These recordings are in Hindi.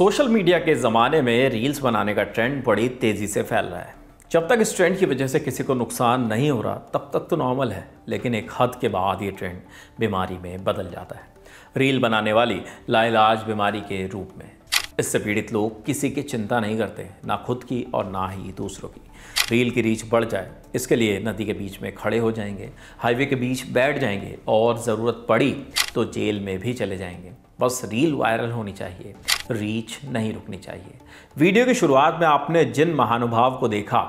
सोशल मीडिया के ज़माने में रील्स बनाने का ट्रेंड बड़ी तेज़ी से फैल रहा है जब तक इस ट्रेंड की वजह से किसी को नुकसान नहीं हो रहा तब तक तो नॉर्मल है लेकिन एक हद के बाद ये ट्रेंड बीमारी में बदल जाता है रील बनाने वाली लाइलाज बीमारी के रूप में इससे पीड़ित लोग किसी की चिंता नहीं करते ना खुद की और ना ही दूसरों की रील की रीच बढ़ जाए इसके लिए नदी के बीच में खड़े हो जाएंगे हाईवे के बीच बैठ जाएंगे और ज़रूरत पड़ी तो जेल में भी चले जाएंगे बस रील वायरल होनी चाहिए रीच नहीं रुकनी चाहिए वीडियो की शुरुआत में आपने जिन महानुभाव को देखा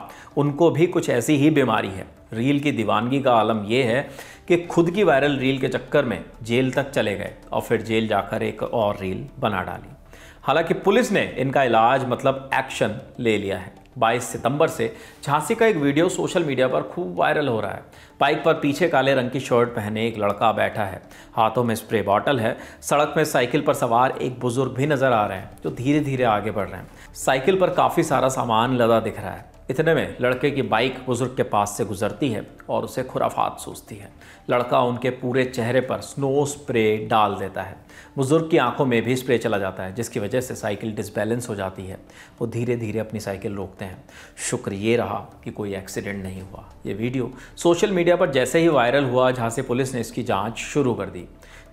उनको भी कुछ ऐसी ही बीमारी है रील की दीवानगी का आलम यह है कि खुद की वायरल रील के चक्कर में जेल तक चले गए और फिर जेल जाकर एक और रील बना डाली हालांकि पुलिस ने इनका इलाज मतलब एक्शन ले लिया है 22 सितंबर से झांसी का एक वीडियो सोशल मीडिया पर खूब वायरल हो रहा है बाइक पर पीछे काले रंग की शर्ट पहने एक लड़का बैठा है हाथों में स्प्रे बॉटल है सड़क में साइकिल पर सवार एक बुजुर्ग भी नजर आ रहे हैं जो धीरे धीरे आगे बढ़ रहे हैं साइकिल पर काफ़ी सारा सामान लदा दिख रहा है इतने में लड़के की बाइक बुजुर्ग के पास से गुजरती है और उसे खुराफात सूझती है लड़का उनके पूरे चेहरे पर स्नो स्प्रे डाल देता है बुजुर्ग की आंखों में भी स्प्रे चला जाता है जिसकी वजह से साइकिल डिसबैलेंस हो जाती है वो धीरे धीरे अपनी साइकिल रोकते हैं शुक्र ये रहा कि कोई एक्सीडेंट नहीं हुआ ये वीडियो सोशल मीडिया पर जैसे ही वायरल हुआ जहाँ से पुलिस ने इसकी जाँच शुरू कर दी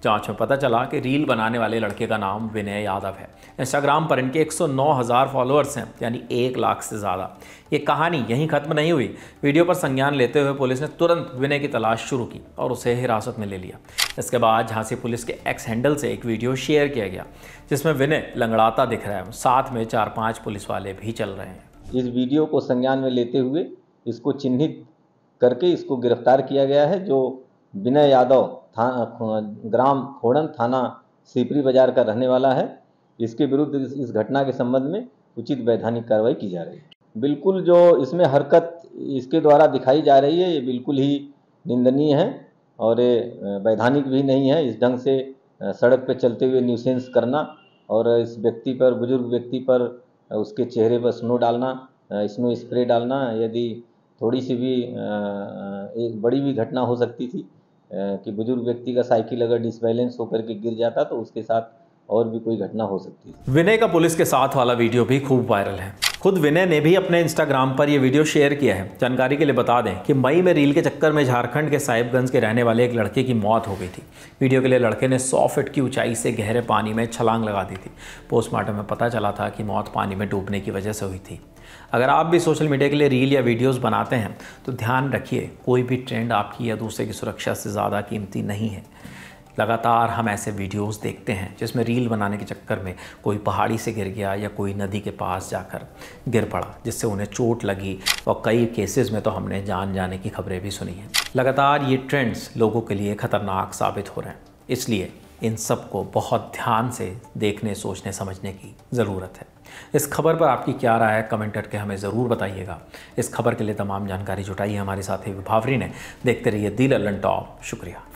जांच में पता चला कि रील बनाने वाले लड़के का नाम विनय यादव है इंस्टाग्राम पर इनके 109,000 फॉलोअर्स हैं यानी एक लाख से ज़्यादा ये कहानी यहीं ख़त्म नहीं हुई वीडियो पर संज्ञान लेते हुए पुलिस ने तुरंत विनय की तलाश शुरू की और उसे हिरासत में ले लिया इसके बाद झांसी पुलिस के एक्स हैंडल से एक वीडियो शेयर किया गया जिसमें विनय लंगड़ाता दिख रहा है साथ में चार पाँच पुलिस वाले भी चल रहे हैं इस वीडियो को संज्ञान में लेते हुए इसको चिन्हित करके इसको गिरफ्तार किया गया है जो विनय यादव था ग्राम खोड़न थाना सीपरी बाजार का रहने वाला है इसके विरुद्ध इस घटना के संबंध में उचित वैधानिक कार्रवाई की जा रही है बिल्कुल जो इसमें हरकत इसके द्वारा दिखाई जा रही है ये बिल्कुल ही निंदनीय है और ये वैधानिक भी नहीं है इस ढंग से सड़क पर चलते हुए न्यूसेंस करना और इस व्यक्ति पर बुजुर्ग व्यक्ति पर उसके चेहरे पर स्नो डालना स्नो स्प्रे डालना यदि थोड़ी सी भी एक बड़ी भी घटना हो सकती थी कि बुजुर्ग व्यक्ति का साइकिल अगर डिसबैलेंस होकर के गिर जाता तो उसके साथ और भी कोई घटना हो सकती है विनय का पुलिस के साथ वाला वीडियो भी खूब वायरल है खुद विनय ने भी अपने इंस्टाग्राम पर यह वीडियो शेयर किया है जानकारी के लिए बता दें कि मई में रील के चक्कर में झारखंड के साहिबगंज के रहने वाले एक लड़के की मौत हो गई थी वीडियो के लिए लड़के ने 100 फीट की ऊंचाई से गहरे पानी में छलांग लगा दी थी पोस्टमार्टम में पता चला था कि मौत पानी में डूबने की वजह से हुई थी अगर आप भी सोशल मीडिया के लिए रील या वीडियोस बनाते हैं तो ध्यान रखिए कोई भी ट्रेंड आपकी या दूसरे की सुरक्षा से ज़्यादा कीमती नहीं है लगातार हम ऐसे वीडियोस देखते हैं जिसमें रील बनाने के चक्कर में कोई पहाड़ी से गिर गया या कोई नदी के पास जाकर गिर पड़ा जिससे उन्हें चोट लगी और कई केसेस में तो हमने जान जाने की खबरें भी सुनी हैं लगातार ये ट्रेंड्स लोगों के लिए ख़तरनाक साबित हो रहे हैं इसलिए इन सब को बहुत ध्यान से देखने सोचने समझने की ज़रूरत है इस खबर पर आपकी क्या राय है कमेंट करके हमें ज़रूर बताइएगा इस खबर के लिए तमाम जानकारी जुटाई है हमारे साथी विभावरी ने देखते रहिए दिल अल्लन टॉप शुक्रिया